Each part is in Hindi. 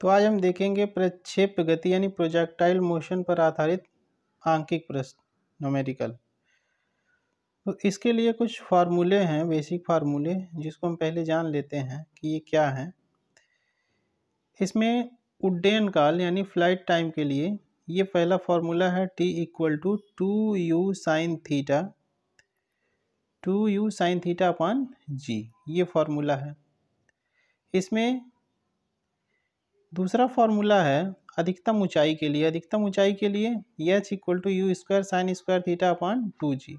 तो आज हम देखेंगे प्रक्षेप गति यानी प्रोजेक्टाइल मोशन पर आधारित आंकिक प्रश्न नोमेरिकल तो इसके लिए कुछ फार्मूले हैं बेसिक फार्मूले जिसको हम पहले जान लेते हैं कि ये क्या है इसमें उड्डयन काल यानी फ्लाइट टाइम के लिए ये पहला फार्मूला है T equal to two U sine theta two U sine theta upon G ये फार्मूला है इसमें दूसरा फार्मूला है अधिकतम ऊंचाई के लिए अधिकतम ऊंचाई के लिए ये H equal to U square sine square theta upon two G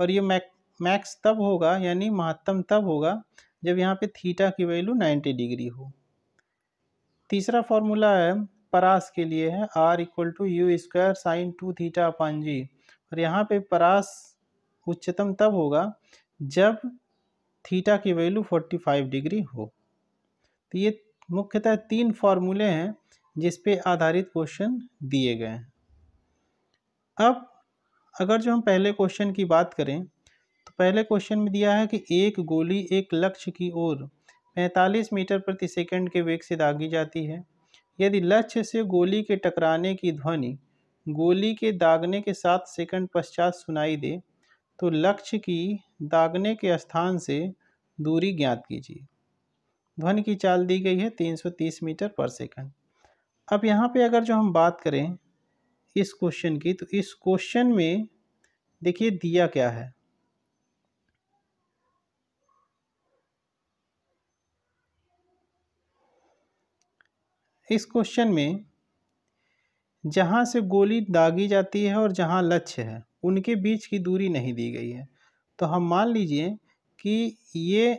और ये मैक मैक्स तब होगा यानी महत्तम तब होगा जब यहाँ पे थीटा की वैल्यू 90 डिग्री हो तीसरा फॉर्मूला है परास के लिए है R equal to U square sine two theta upon G और यहाँ पे परास उच्चतम तब होगा जब थीटा की वैल्यू फाइव डिग्री हो तो ये मुख्यतः तीन फार्मूले हैं जिस पे आधारित क्वेश्चन दिए गए हैं अब अगर जो हम पहले क्वेश्चन की बात करें तो पहले क्वेश्चन में दिया है कि एक गोली एक लक्ष्य की ओर 45 मीटर प्रति सेकंड के वेग से दागी जाती है यदि लक्ष्य से गोली के टकराने की ध्वनि गोली के दागने के सात सेकंड पश्चात सुनाई दे तो लक्ष्य की दागने के स्थान से दूरी ज्ञात कीजिए ध्वनि की चाल दी गई है 330 मीटर पर सेकंड अब यहाँ पे अगर जो हम बात करें इस क्वेश्चन की तो इस क्वेश्चन में देखिए दिया क्या है इस क्वेश्चन में जहाँ से गोली दागी जाती है और जहाँ लक्ष्य है उनके बीच की दूरी नहीं दी गई है तो हम मान लीजिए कि ये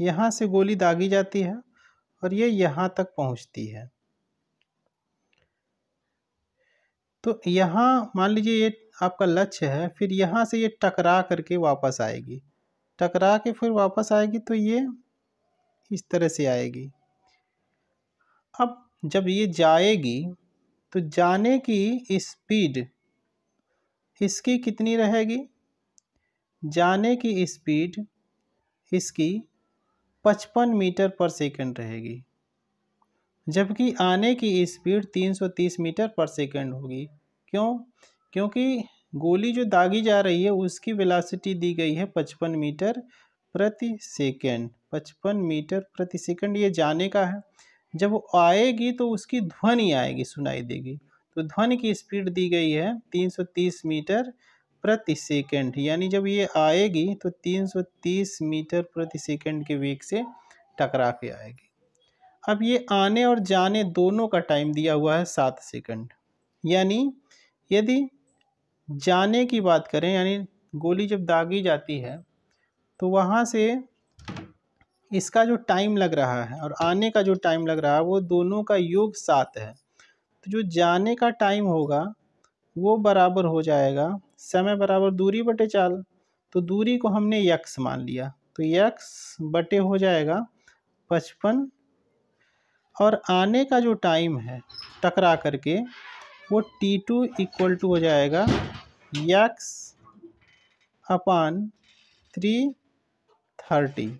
यहाँ से गोली दागी जाती है और ये यहाँ तक पहुँचती है तो यहाँ मान लीजिए ये आपका लक्ष्य है फिर यहाँ से ये टकरा करके वापस आएगी टकरा के फिर वापस आएगी तो ये इस तरह से आएगी अब जब ये जाएगी तो जाने की स्पीड इसकी कितनी रहेगी जाने की स्पीड इसकी पचपन मीटर पर सेकंड रहेगी जबकि आने की स्पीड 330 मीटर पर सेकंड होगी क्यों क्योंकि गोली जो दागी जा रही है उसकी वेलासिटी दी गई है 55 मीटर प्रति सेकंड 55 मीटर प्रति सेकंड ये जाने का है जब वो आएगी तो उसकी ध्वनि आएगी सुनाई देगी तो ध्वनि की स्पीड दी गई है 330 मीटर प्रति सेकेंड यानी जब ये आएगी तो 330 मीटर प्रति सेकेंड के वेग से टकरा के आएगी अब ये आने और जाने दोनों का टाइम दिया हुआ है सात सेकेंड यानी यदि जाने की बात करें यानी गोली जब दागी जाती है तो वहाँ से इसका जो टाइम लग रहा है और आने का जो टाइम लग रहा है वो दोनों का योग सात है तो जो जाने का टाइम होगा वो बराबर हो जाएगा समय बराबर दूरी बटे चाल तो दूरी को हमने यक्स मान लिया तो यक्स बटे हो जाएगा पचपन और आने का जो टाइम है टकरा करके वो टी टू इक्वल टू हो जाएगा यक्स अपान थ्री थर्टी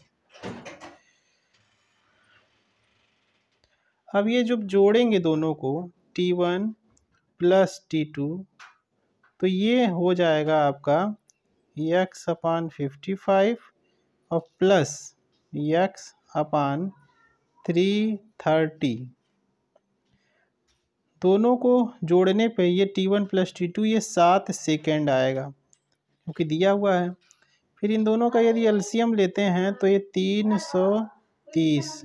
अब ये जब जोड़ेंगे दोनों को T one plus T two तो ये हो जाएगा आपका एक्स अपान फिफ्टी फाइव और plus X upon three thirty दोनों को जोड़ने पे ये T one plus T two ये सात सेकेंड आएगा क्योंकि दिया हुआ है फिर इन दोनों का यदि एल्सीयम लेते हैं तो ये तीन सौ तीस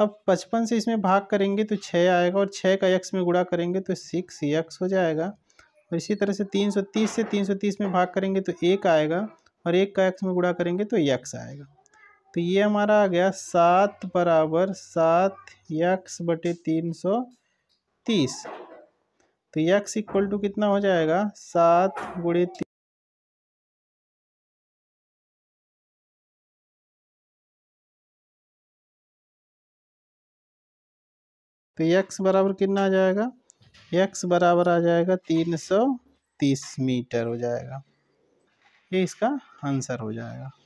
अब पचपन से इसमें भाग करेंगे तो छः आएगा और छः का यक्स में गुड़ा करेंगे तो सिक्स यक्स हो जाएगा और इसी तरह से तीन सौ तीस से तीन सौ तीस में भाग करेंगे तो एक आएगा और एक का यक्स में गुड़ा करेंगे तो यक्स आएगा तो ये हमारा आ गया सात बराबर सात यक्स बटे तीन सौ तीस तो यक्स इक्वल टू कितना हो जाएगा सात गुड़े तो एक्स बराबर कितना आ जाएगा एक्स बराबर आ जाएगा तीन सौ तीस मीटर हो जाएगा ये इसका आंसर हो जाएगा